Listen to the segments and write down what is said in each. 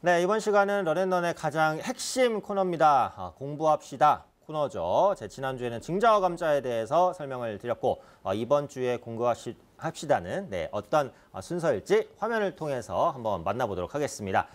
네, 이번 시간은 러앤런의 가장 핵심 코너입니다. 아, 공부합시다. 코너죠. 제 지난주에는 증자와 감자에 대해서 설명을 드렸고 어, 이번 주에 공부합시다는 네, 어떤 어, 순서일지 화면을 통해서 한번 만나보도록 하겠습니다.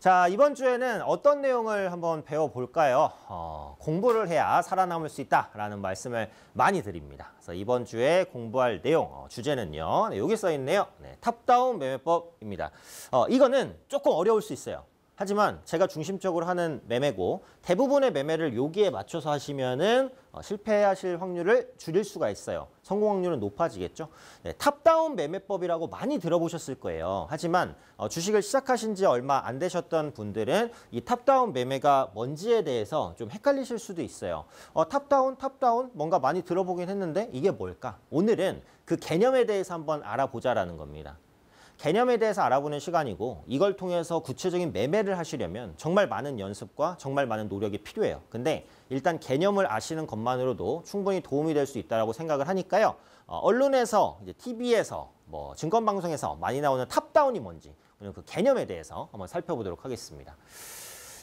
자, 이번 주에는 어떤 내용을 한번 배워볼까요? 어, 공부를 해야 살아남을 수 있다라는 말씀을 많이 드립니다. 그래서 이번 주에 공부할 내용, 어, 주제는요. 네, 여기 써 있네요. 네, 탑다운 매매법입니다. 어, 이거는 조금 어려울 수 있어요. 하지만 제가 중심적으로 하는 매매고 대부분의 매매를 여기에 맞춰서 하시면은 어, 실패하실 확률을 줄일 수가 있어요. 성공 확률은 높아지겠죠. 네, 탑다운 매매법이라고 많이 들어보셨을 거예요. 하지만 어, 주식을 시작하신 지 얼마 안 되셨던 분들은 이 탑다운 매매가 뭔지에 대해서 좀 헷갈리실 수도 있어요. 어, 탑다운, 탑다운 뭔가 많이 들어보긴 했는데 이게 뭘까? 오늘은 그 개념에 대해서 한번 알아보자라는 겁니다. 개념에 대해서 알아보는 시간이고 이걸 통해서 구체적인 매매를 하시려면 정말 많은 연습과 정말 많은 노력이 필요해요. 근데 일단 개념을 아시는 것만으로도 충분히 도움이 될 수 있다고 생각을 하니까요. 어, 언론에서, 이제 TV에서, 뭐 증권방송에서 많이 나오는 탑다운이 뭔지 오늘 그 개념에 대해서 한번 살펴보도록 하겠습니다.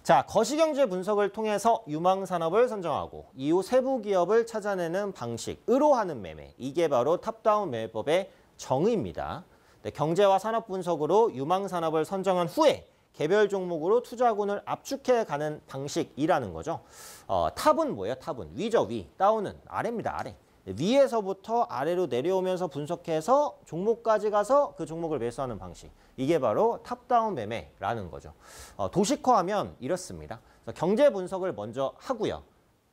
자, 거시경제 분석을 통해서 유망산업을 선정하고 이후 세부 기업을 찾아내는 방식으로 하는 매매 이게 바로 탑다운 매매법의 정의입니다. 네, 경제와 산업 분석으로 유망 산업을 선정한 후에 개별 종목으로 투자군을 압축해 가는 방식이라는 거죠. 어, 탑은 뭐예요? 탑은 위죠 위, 다운은 아래입니다 아래. 네, 위에서부터 아래로 내려오면서 분석해서 종목까지 가서 그 종목을 매수하는 방식. 이게 바로 탑다운 매매라는 거죠. 어, 도시화하면 이렇습니다. 경제 분석을 먼저 하고요.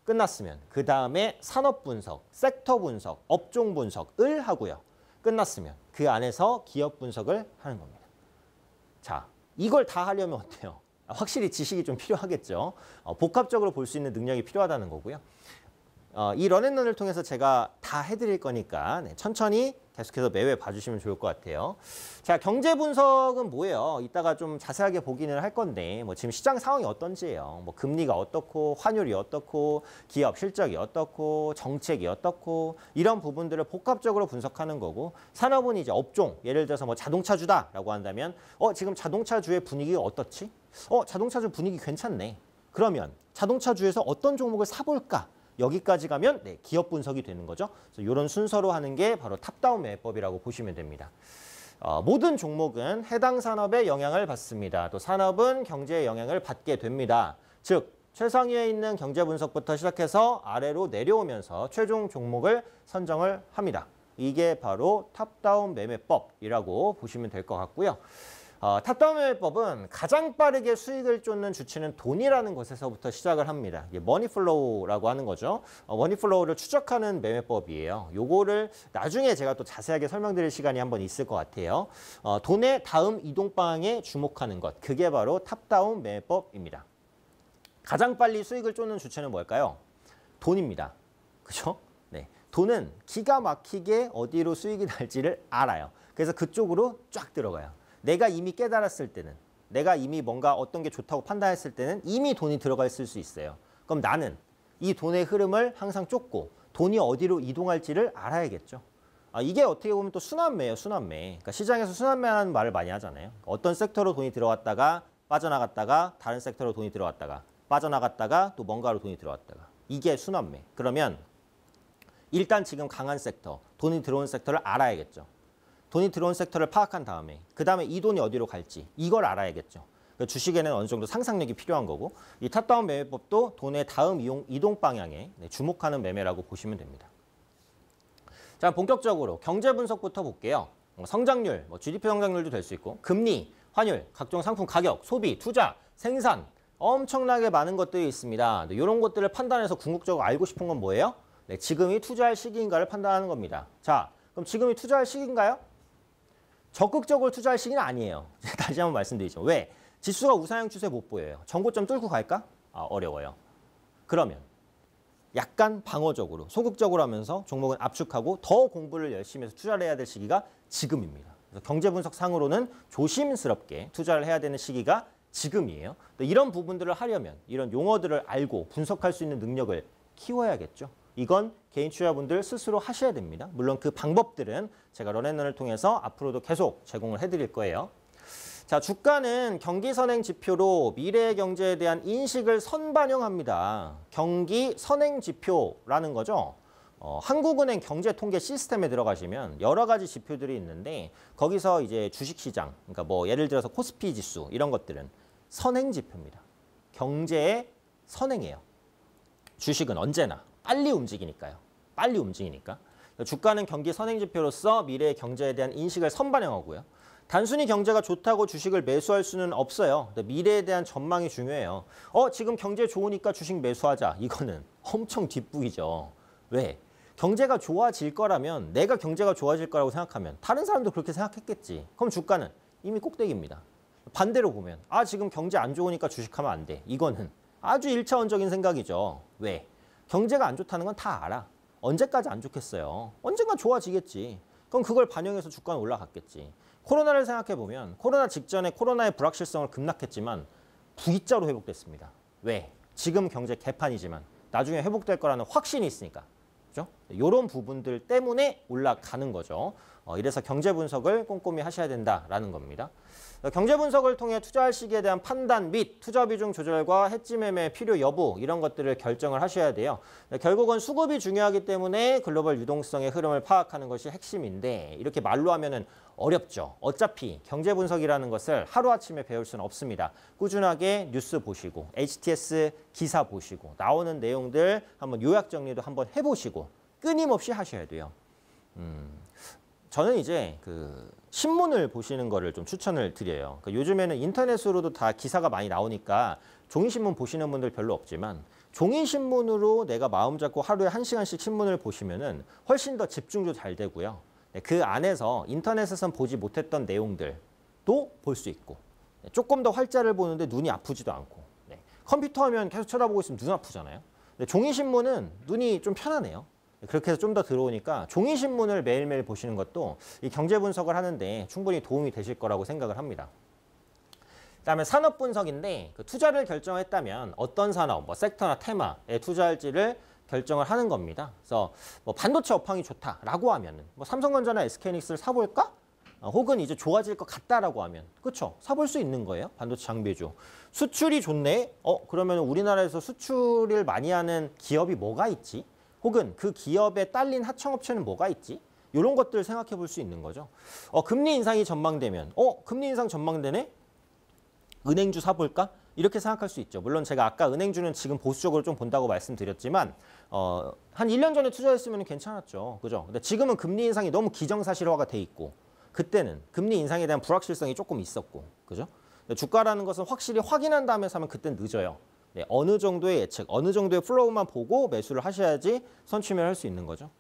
끝났으면 그 다음에 산업 분석, 섹터 분석, 업종 분석을 하고요. 끝났으면 그 안에서 기억 분석을 하는 겁니다. 자, 이걸 다 하려면 어때요? 확실히 지식이 좀 필요하겠죠. 어, 복합적으로 볼 수 있는 능력이 필요하다는 거고요. 어, 이 런앤런을 통해서 제가 다 해드릴 거니까 네, 천천히 계속해서 매회 봐주시면 좋을 것 같아요. 자, 경제 분석은 뭐예요? 이따가 좀 자세하게 보기는 할 건데, 뭐 지금 시장 상황이 어떤지예요. 뭐 금리가 어떻고, 환율이 어떻고, 기업 실적이 어떻고, 정책이 어떻고, 이런 부분들을 복합적으로 분석하는 거고, 산업은 이제 업종, 예를 들어서 뭐 자동차주다라고 한다면, 어, 지금 자동차주의 분위기가 어떻지? 어, 자동차주 분위기 괜찮네. 그러면 자동차주에서 어떤 종목을 사볼까? 여기까지 가면 네, 기업 분석이 되는 거죠. 그래서 이런 순서로 하는 게 바로 탑다운 매법이라고 보시면 됩니다. 어, 모든 종목은 해당 산업에 영향을 받습니다. 또 산업은 경제에 영향을 받게 됩니다. 즉 최상위에 있는 경제 분석부터 시작해서 아래로 내려오면서 최종 종목을 선정을 합니다. 이게 바로 탑다운 매매법이라고 보시면 될 것 같고요. 어, 탑다운 매매법은 가장 빠르게 수익을 쫓는 주체는 돈이라는 것에서부터 시작을 합니다. 이게 머니플로우라고 하는 거죠. 어, 머니플로우를 추적하는 매매법이에요. 요거를 나중에 제가 또 자세하게 설명드릴 시간이 한번 있을 것 같아요. 어, 돈의 다음 이동방에 주목하는 것. 그게 바로 탑다운 매매법입니다. 가장 빨리 수익을 쫓는 주체는 뭘까요? 돈입니다. 그죠? 네. 돈은 기가 막히게 어디로 수익이 날지를 알아요. 그래서 그쪽으로 쫙 들어가요. 내가 이미 깨달았을 때는 내가 이미 뭔가 어떤 게 좋다고 판단했을 때는 이미 돈이 들어가 있을 수 있어요. 그럼 나는 이 돈의 흐름을 항상 쫓고 돈이 어디로 이동할지를 알아야겠죠. 아, 이게 어떻게 보면 또 순환매예요, 순환매. 그러니까 시장에서 순환매라는 말을 많이 하잖아요. 어떤 섹터로 돈이 들어갔다가 빠져나갔다가 다른 섹터로 돈이 들어갔다가 빠져나갔다가 또 뭔가로 돈이 들어갔다가 이게 순환매. 그러면 일단 지금 강한 섹터, 돈이 들어온 섹터를 알아야겠죠. 돈이 들어온 섹터를 파악한 다음에 그 다음에 이 돈이 어디로 갈지 이걸 알아야겠죠. 그러니까 주식에는 어느 정도 상상력이 필요한 거고 이 탑다운 매매법도 돈의 다음 이용, 이동 방향에 네, 주목하는 매매라고 보시면 됩니다. 자 본격적으로 경제 분석부터 볼게요. 뭐 성장률, 뭐 GDP 성장률도 될 수 있고 금리, 환율, 각종 상품 가격, 소비, 투자, 생산 엄청나게 많은 것들이 있습니다. 이런 것들을 판단해서 궁극적으로 알고 싶은 건 뭐예요? 네, 지금이 투자할 시기인가를 판단하는 겁니다. 자, 그럼 지금이 투자할 시기인가요? 적극적으로 투자할 시기는 아니에요. 다시 한번 말씀드리죠. 왜? 지수가 우상향 추세 못 보여요. 전고점 뚫고 갈까? 아, 어려워요. 그러면 약간 방어적으로 소극적으로 하면서 종목은 압축하고 더 공부를 열심히 해서 투자를 해야 될 시기가 지금입니다. 그래서 경제 분석상으로는 조심스럽게 투자를 해야 되는 시기가 지금이에요. 이런 부분들을 하려면 이런 용어들을 알고 분석할 수 있는 능력을 키워야겠죠. 이건 개인 투자분들 스스로 하셔야 됩니다. 물론 그 방법들은 제가 런앤런을 통해서 앞으로도 계속 제공을 해드릴 거예요. 자, 주가는 경기 선행 지표로 미래 경제에 대한 인식을 선반영합니다. 경기 선행 지표라는 거죠. 어, 한국은행 경제통계 시스템에 들어가시면 여러 가지 지표들이 있는데 거기서 이제 주식시장, 그러니까 뭐 예를 들어서 코스피 지수 이런 것들은 선행 지표입니다. 경제의 선행이에요. 주식은 언제나 빨리 움직이니까요. 빨리 움직이니까. 주가는 경기 선행지표로서 미래의 경제에 대한 인식을 선반영하고요. 단순히 경제가 좋다고 주식을 매수할 수는 없어요. 미래에 대한 전망이 중요해요. 어, 지금 경제 좋으니까 주식 매수하자. 이거는 엄청 뒷북이죠. 왜? 경제가 좋아질 거라면 내가 경제가 좋아질 거라고 생각하면 다른 사람도 그렇게 생각했겠지. 그럼 주가는 이미 꼭대기입니다. 반대로 보면 아 지금 경제 안 좋으니까 주식하면 안 돼. 이거는 아주 일차원적인 생각이죠. 왜? 경제가 안 좋다는 건 다 알아. 언제까지 안 좋겠어요? 언젠가 좋아지겠지. 그럼 그걸 반영해서 주가는 올라갔겠지. 코로나를 생각해보면 코로나 직전에 코로나의 불확실성을 급락했지만 V자로 회복됐습니다. 왜? 지금 경제 개판이지만 나중에 회복될 거라는 확신이 있으니까. 그죠? 이런 부분들 때문에 올라가는 거죠. 어, 이래서 경제 분석을 꼼꼼히 하셔야 된다라는 겁니다. 어, 경제 분석을 통해 투자할 시기에 대한 판단 및 투자 비중 조절과 해지 매매 필요 여부 이런 것들을 결정을 하셔야 돼요. 네, 결국은 수급이 중요하기 때문에 글로벌 유동성의 흐름을 파악하는 것이 핵심인데 이렇게 말로 하면은 어렵죠. 어차피 경제 분석이라는 것을 하루아침에 배울 수는 없습니다. 꾸준하게 뉴스 보시고 HTS 기사 보시고 나오는 내용들 한번 요약 정리도 한번 해보시고 끊임없이 하셔야 돼요. 음, 저는 이제 그 신문을 보시는 거를 좀 추천을 드려요. 그 요즘에는 인터넷으로도 다 기사가 많이 나오니까 종이신문 보시는 분들 별로 없지만 종이신문으로 내가 마음 잡고 하루에 한시간씩 신문을 보시면 훨씬 더 집중도 잘 되고요. 네, 그 안에서 인터넷에선 보지 못했던 내용들도 볼 수 있고 네, 조금 더 활자를 보는데 눈이 아프지도 않고 네, 컴퓨터 하면 계속 쳐다보고 있으면 눈 아프잖아요. 종이신문은 눈이 좀 편하네요. 그렇게 해서 좀 더 들어오니까 종이신문을 매일매일 보시는 것도 이 경제 분석을 하는데 충분히 도움이 되실 거라고 생각을 합니다. 그다음에 산업 분석인데 그 투자를 결정했다면 어떤 산업, 뭐 섹터나 테마에 투자할지를 결정을 하는 겁니다. 그래서 뭐 반도체 업황이 좋다라고 하면뭐 삼성전자나 SK닉스를 사볼까? 어, 혹은 이제 좋아질 것 같다라고 하면 그쵸 사볼 수 있는 거예요 반도체 장비주 수출이 좋네 어 그러면 우리나라에서 수출을 많이 하는 기업이 뭐가 있지 혹은 그 기업에 딸린 하청업체는 뭐가 있지? 이런 것들 생각해 볼 수 있는 거죠. 어, 금리 인상이 전망되면 어 금리 인상 전망되네? 은행주 사볼까? 이렇게 생각할 수 있죠. 물론 제가 아까 은행주는 지금 보수적으로 좀 본다고 말씀드렸지만 어, 한 1년 전에 투자했으면 괜찮았죠. 그죠? 근데 지금은 금리 인상이 너무 기정사실화가 돼 있고 그때는 금리 인상에 대한 불확실성이 조금 있었고 그죠? 주가라는 것은 확실히 확인한 다음에 사면 그때 는 늦어요. 네, 어느 정도의 예측, 어느 정도의 플로우만 보고 매수를 하셔야지 선취매를 할 수 있는 거죠.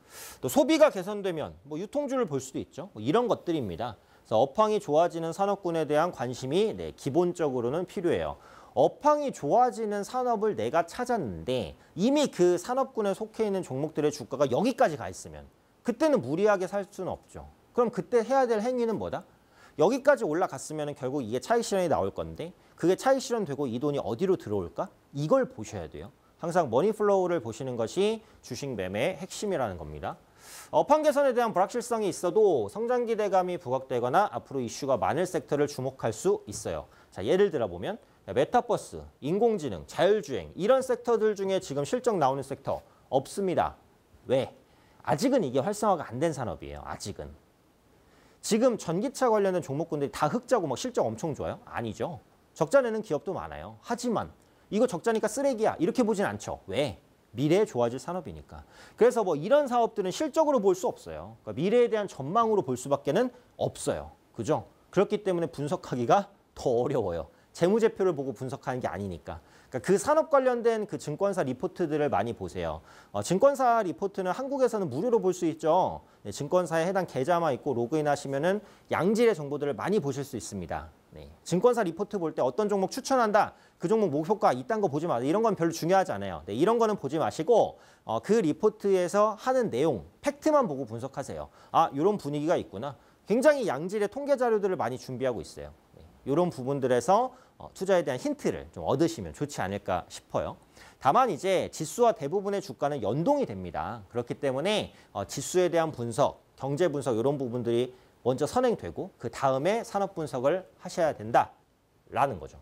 또 소비가 개선되면 뭐 유통주를 볼 수도 있죠. 뭐 이런 것들입니다. 그래서 업황이 좋아지는 산업군에 대한 관심이 네, 기본적으로는 필요해요. 업황이 좋아지는 산업을 내가 찾았는데 이미 그 산업군에 속해 있는 종목들의 주가가 여기까지 가 있으면 그때는 무리하게 살 수는 없죠. 그럼 그때 해야 될 행위는 뭐다? 여기까지 올라갔으면 결국 이게 차익 실현이 나올 건데 그게 차익 실현되고 이 돈이 어디로 들어올까? 이걸 보셔야 돼요. 항상 머니플로우를 보시는 것이 주식 매매의 핵심이라는 겁니다. 업황 어, 개선에 대한 불확실성이 있어도 성장 기대감이 부각되거나 앞으로 이슈가 많을 섹터를 주목할 수 있어요. 자, 예를 들어보면 메타버스, 인공지능, 자율주행 이런 섹터들 중에 지금 실적 나오는 섹터 없습니다. 왜? 아직은 이게 활성화가 안 된 산업이에요. 아직은. 지금 전기차 관련된 종목군들이 다 흑자고 막 뭐 실적 엄청 좋아요? 아니죠. 적자 내는 기업도 많아요. 하지만 이거 적자니까 쓰레기야 이렇게 보진 않죠. 왜? 미래에 좋아질 산업이니까. 그래서 뭐 이런 사업들은 실적으로 볼 수 없어요. 그러니까 미래에 대한 전망으로 볼 수밖에는 없어요. 그죠? 그렇기 때문에 분석하기가 더 어려워요. 재무제표를 보고 분석하는 게 아니니까. 그러니까 그 산업 관련된 그 증권사 리포트들을 많이 보세요. 어, 증권사 리포트는 한국에서는 무료로 볼 수 있죠. 네, 증권사에 해당 계좌만 있고 로그인하시면은 양질의 정보들을 많이 보실 수 있습니다. 네. 증권사 리포트 볼 때 어떤 종목 추천한다. 그 종목 목표가 이딴 거 보지 마세요. 이런 건 별로 중요하지 않아요. 네, 이런 거는 보지 마시고 어, 그 리포트에서 하는 내용, 팩트만 보고 분석하세요. 아, 이런 분위기가 있구나. 굉장히 양질의 통계 자료들을 많이 준비하고 있어요. 네, 이런 부분들에서 어, 투자에 대한 힌트를 좀 얻으시면 좋지 않을까 싶어요. 다만 이제 지수와 대부분의 주가는 연동이 됩니다. 그렇기 때문에 어, 지수에 대한 분석, 경제 분석 이런 부분들이 먼저 선행되고 그 다음에 산업 분석을 하셔야 된다라는 거죠.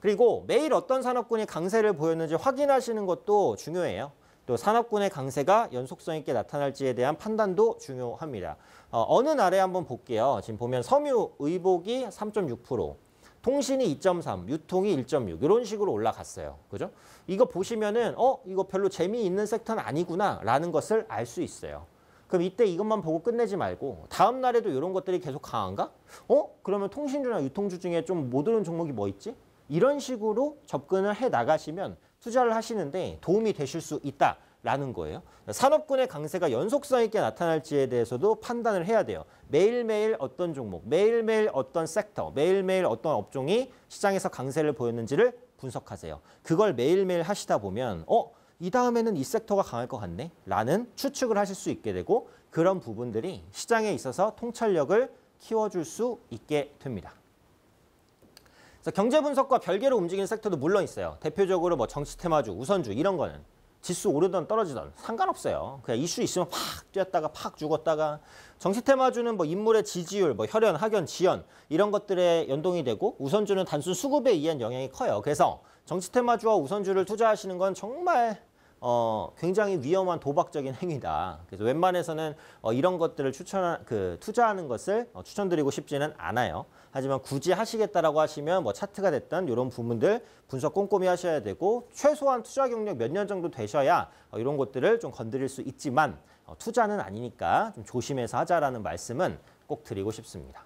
그리고 매일 어떤 산업군이 강세를 보였는지 확인하시는 것도 중요해요. 또 산업군의 강세가 연속성 있게 나타날지에 대한 판단도 중요합니다. 어, 느 날에 한번 볼게요. 지금 보면 섬유 의복이 3.6%, 통신이 2.3, 유통이 1.6 이런 식으로 올라갔어요. 그죠? 이거 보시면은 어 이거 별로 재미있는 섹터는 아니구나라는 것을 알 수 있어요. 그럼 이때 이것만 보고 끝내지 말고 다음 날에도 이런 것들이 계속 강한가? 어? 그러면 통신주나 유통주 중에 좀 못오는 종목이 뭐 있지? 이런 식으로 접근을 해 나가시면 투자를 하시는데 도움이 되실 수 있다. 라는 거예요. 산업군의 강세가 연속성 있게 나타날지에 대해서도 판단을 해야 돼요. 매일매일 어떤 종목, 매일매일 어떤 섹터, 매일매일 어떤 업종이 시장에서 강세를 보였는지를 분석하세요. 그걸 매일매일 하시다 보면 어이 다음에는 이 섹터가 강할 것 같네 라는 추측을 하실 수 있게 되고 그런 부분들이 시장에 있어서 통찰력을 키워줄 수 있게 됩니다. 그래서 경제 분석과 별개로 움직이는 섹터도 물론 있어요. 대표적으로 뭐 정치 테마주, 우선주 이런 거는 지수 오르던 떨어지던 상관없어요. 그냥 이슈 있으면 팍 뛰었다가 팍 죽었다가 정치 테마주는 뭐 인물의 지지율, 뭐 혈연, 학연, 지연 이런 것들에 연동이 되고 우선주는 단순 수급에 의한 영향이 커요. 그래서 정치 테마주와 우선주를 투자하시는 건 정말 어, 굉장히 위험한 도박적인 행위다. 그래서 웬만해서는 어, 이런 것들을 추천, 그, 투자하는 것을 어, 추천드리고 싶지는 않아요. 하지만 굳이 하시겠다라고 하시면 뭐 차트가 됐던 이런 부분들 분석 꼼꼼히 하셔야 되고 최소한 투자 경력 몇 년 정도 되셔야 어, 이런 것들을 좀 건드릴 수 있지만 어, 투자는 아니니까 좀 조심해서 하자라는 말씀은 꼭 드리고 싶습니다.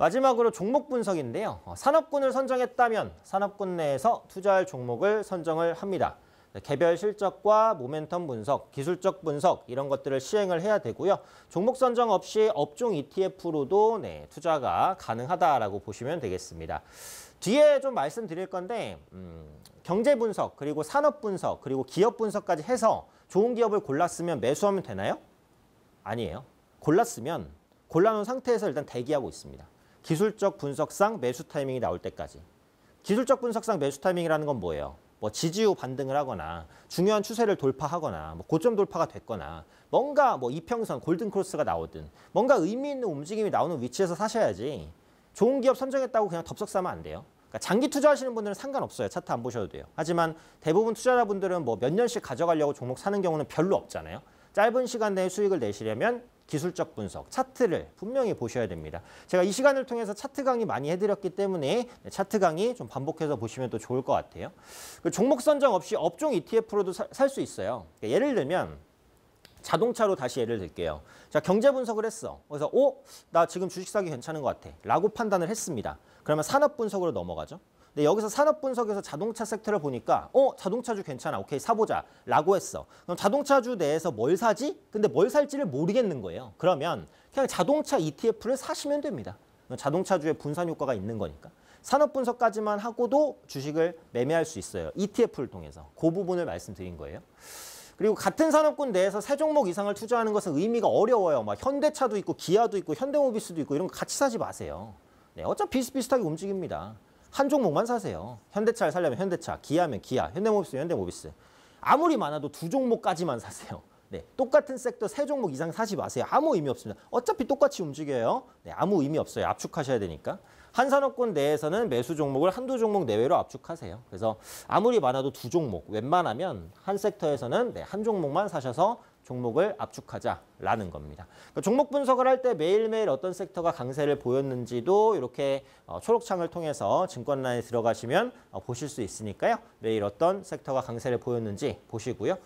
마지막으로 종목 분석인데요. 어, 산업군을 선정했다면 산업군 내에서 투자할 종목을 선정을 합니다. 네, 개별 실적과 모멘텀 분석, 기술적 분석 이런 것들을 시행을 해야 되고요. 종목 선정 없이 업종 ETF로도 네, 투자가 가능하다라고 보시면 되겠습니다. 뒤에 좀 말씀드릴 건데 음, 경제 분석, 그리고 산업 분석, 그리고 기업 분석까지 해서 좋은 기업을 골랐으면 매수하면 되나요? 아니에요. 골랐으면 골라놓은 상태에서 일단 대기하고 있습니다. 기술적 분석상 매수 타이밍이 나올 때까지. 기술적 분석상 매수 타이밍이라는 건 뭐예요? 뭐 지지후 반등을 하거나 중요한 추세를 돌파하거나 뭐 고점 돌파가 됐거나 뭔가 뭐 이평선 골든 크로스가 나오든 뭔가 의미 있는 움직임이 나오는 위치에서 사셔야지 좋은 기업 선정했다고 그냥 덥석 사면 안 돼요. 그러니까 장기 투자하시는 분들은 상관없어요. 차트 안 보셔도 돼요. 하지만 대부분 투자자분들은 뭐 몇 년씩 가져가려고 종목 사는 경우는 별로 없잖아요. 짧은 시간 내에 수익을 내시려면 기술적 분석, 차트를 분명히 보셔야 됩니다. 제가 이 시간을 통해서 차트 강의 많이 해드렸기 때문에 차트 강의 좀 반복해서 보시면 또 좋을 것 같아요. 그 종목 선정 없이 업종 ETF로도 살 수 있어요. 그러니까 예를 들면 자동차로 다시 예를 들게요. 자 경제 분석을 했어. 그래서 오나 어? 지금 주식 사기 괜찮은 것 같아 라고 판단을 했습니다. 그러면 산업 분석으로 넘어가죠. 근데 여기서 산업 분석에서 자동차 섹터를 보니까 어 자동차주 괜찮아 오케이 사보자 라고 했어 그럼 자동차주 내에서 뭘 사지? 근데 뭘 살지를 모르겠는 거예요 그러면 그냥 자동차 ETF를 사시면 됩니다 자동차주의 분산 효과가 있는 거니까 산업 분석까지만 하고도 주식을 매매할 수 있어요 ETF를 통해서 그 부분을 말씀드린 거예요 그리고 같은 산업군 내에서 세 종목 이상을 투자하는 것은 의미가 어려워요. 막 현대차도 있고 기아도 있고 현대모비스도 있고 이런 거 같이 사지 마세요. 네, 어차피 비슷비슷하게 움직입니다. 한 종목만 사세요. 현대차를 살려면 현대차, 기아면 기아, 현대모비스 현대모비스. 아무리 많아도 두 종목까지만 사세요. 네, 똑같은 섹터 세 종목 이상 사지 마세요. 아무 의미 없습니다. 어차피 똑같이 움직여요. 네, 아무 의미 없어요. 압축하셔야 되니까. 한산업권 내에서는 매수 종목을 한두 종목 내외로 압축하세요. 그래서 아무리 많아도 두 종목, 웬만하면 한 섹터에서는 네, 한 종목만 사셔서 종목을 압축하자라는 겁니다. 그러니까 종목 분석을 할 때 매일매일 어떤 섹터가 강세를 보였는지도 이렇게 어, 초록창을 통해서 증권란에 들어가시면 어, 보실 수 있으니까요. 매일 어떤 섹터가 강세를 보였는지 보시고요.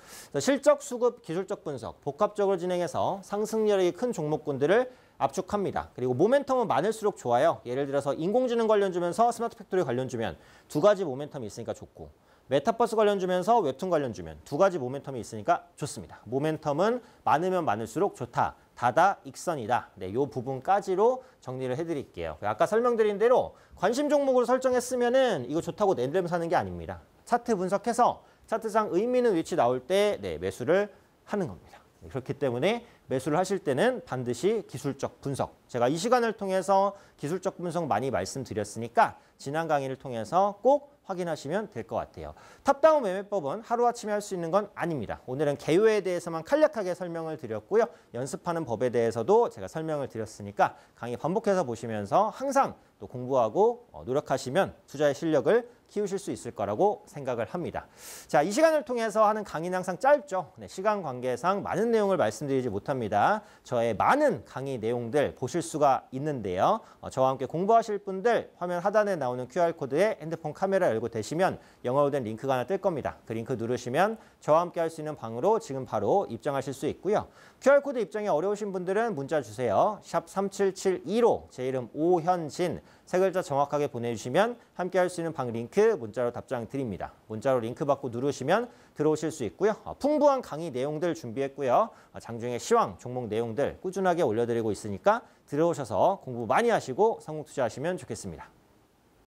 실적, 수급, 기술적 분석, 복합적으로 진행해서 상승률이 큰 종목군들을 압축합니다. 그리고 모멘텀은 많을수록 좋아요. 예를 들어서 인공지능 관련 주면서 스마트 팩토리 관련 주면 두 가지 모멘텀이 있으니까 좋고 메타버스 관련 주면서 웹툰 관련 주면 두 가지 모멘텀이 있으니까 좋습니다. 모멘텀은 많으면 많을수록 좋다. 다다 익선이다. 네, 이 부분까지로 정리를 해드릴게요. 아까 설명드린 대로 관심 종목으로 설정했으면은 이거 좋다고 랜덤 사는 게 아닙니다. 차트 분석해서 차트상 의미 있는 위치 나올 때 네, 매수를 하는 겁니다. 네, 그렇기 때문에 매수를 하실 때는 반드시 기술적 분석. 제가 이 시간을 통해서 기술적 분석 많이 말씀드렸으니까 지난 강의를 통해서 꼭 확인하시면 될 것 같아요. 탑다운 매매법은 하루아침에 할 수 있는 건 아닙니다. 오늘은 개요에 대해서만 간략하게 설명을 드렸고요. 연습하는 법에 대해서도 제가 설명을 드렸으니까 강의 반복해서 보시면서 항상 또 공부하고 어, 노력하시면 투자의 실력을 키우실 수 있을 거라고 생각을 합니다. 자, 이 시간을 통해서 하는 강의는 항상 짧죠. 네, 시간 관계상 많은 내용을 말씀드리지 못합니다. 저의 많은 강의 내용들 보실 수가 있는데요. 어, 저와 함께 공부하실 분들 화면 하단에 나오는 QR코드에 핸드폰 카메라 열고 되시면 영어로 된 링크가 하나 뜰 겁니다. 그 링크 누르시면 저와 함께 할 수 있는 방으로 지금 바로 입장하실 수 있고요. QR코드 입장이 어려우신 분들은 문자 주세요. 샵 3772로 제 이름 오현진 세 글자 정확하게 보내주시면 함께 할 수 있는 방 링크 문자로 답장 드립니다. 문자로 링크 받고 누르시면 들어오실 수 있고요. 어, 풍부한 강의 내용들 준비했고요. 어, 장중에 시황, 종목 내용들 꾸준하게 올려드리고 있으니까 들어오셔서 공부 많이 하시고 성공 투자하시면 좋겠습니다.